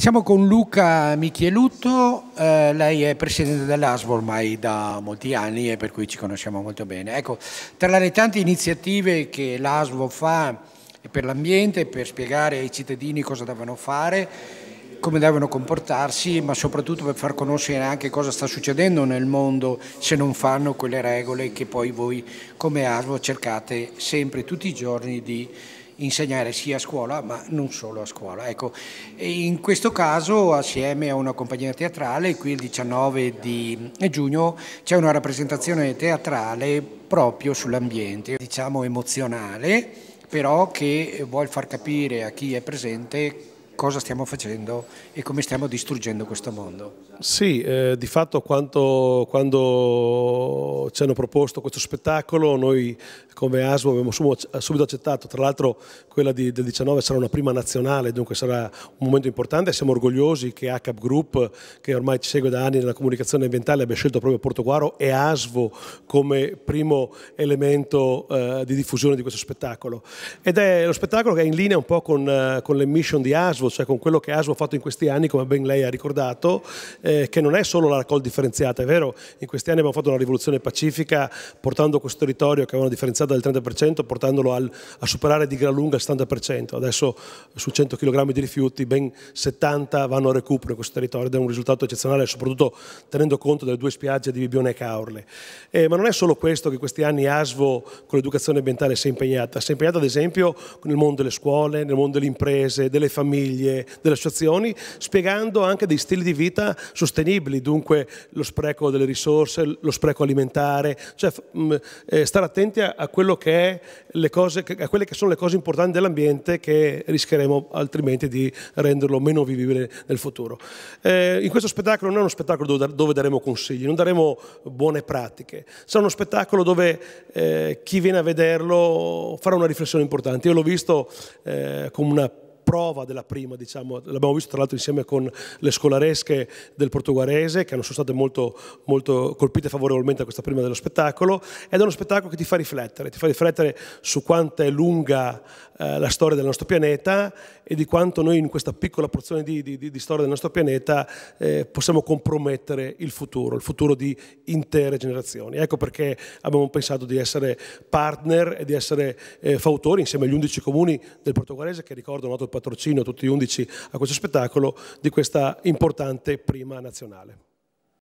Siamo con Luca Michielutto, eh, lei è presidente dell'ASVO ormai da molti anni e per cui ci conosciamo molto bene. Ecco, tra le tante iniziative che l'ASVO fa per l'ambiente, per spiegare ai cittadini cosa devono fare, come devono comportarsi, ma soprattutto per far conoscere anche cosa sta succedendo nel mondo se non fanno quelle regole che poi voi come ASVO cercate sempre tutti i giorni di insegnare sia a scuola ma non solo a scuola. Ecco, in questo caso assieme a una compagnia teatrale qui il 19 di giugno c'è una rappresentazione teatrale proprio sull'ambiente, diciamo emozionale, però che vuol far capire a chi è presente cosa stiamo facendo e come stiamo distruggendo questo mondo. Sì, eh, di fatto quanto, quando ci hanno proposto questo spettacolo noi come ASMO abbiamo subito accettato, tra l'altro quella di, del 19 sarà una prima nazionale, dunque sarà un momento importante, siamo orgogliosi che ACAP Group, che ormai ci segue da anni nella comunicazione ambientale, abbia scelto proprio Porto Guaro e ASVO come primo elemento eh, di diffusione di questo spettacolo. Ed è lo spettacolo che è in linea un po' con, eh, con le mission di ASVO, cioè con quello che ASU ha fatto in questi anni, come ben lei ha ricordato, eh, che non è solo la raccolta differenziata, è vero, in questi anni abbiamo fatto una rivoluzione pacifica portando questo territorio che aveva una differenziata del 30%, portandolo al, a superare di gran lunga il 70%, adesso su 100 kg di rifiuti ben 70 vanno a recupero in questo territorio ed è un risultato eccezionale, soprattutto tenendo conto delle due spiagge di Bibione e Caorle. Eh, ma non è solo questo che questi anni ASVO con l'educazione ambientale si è impegnata, si è impegnata ad esempio nel mondo delle scuole, nel mondo delle imprese, delle famiglie, famiglie, delle associazioni, spiegando anche dei stili di vita sostenibili, dunque lo spreco delle risorse, lo spreco alimentare, cioè mm, eh, stare attenti a, che cose, a quelle che sono le cose importanti dell'ambiente che rischieremo altrimenti di renderlo meno vivibile nel futuro. Eh, in questo spettacolo non è uno spettacolo dove, daremo consigli, non daremo buone pratiche, sarà uno spettacolo dove eh, chi viene a vederlo farà una riflessione importante. Io l'ho visto eh, come una prova della prima, diciamo, l'abbiamo visto tra l'altro insieme con le scolaresche del portoguarese che hanno sono state molto, molto colpite favorevolmente a questa prima dello spettacolo ed è uno spettacolo che ti fa riflettere, ti fa riflettere su quanto è lunga eh, la storia del nostro pianeta e di quanto noi in questa piccola porzione di, di, di storia del nostro pianeta eh, possiamo compromettere il futuro, il futuro di intere generazioni. Ecco perché abbiamo pensato di essere partner e di essere eh, fautori insieme agli 11 comuni del portoguarese che ricordano noto il patrocino, tutti undici a questo spettacolo di questa importante prima nazionale.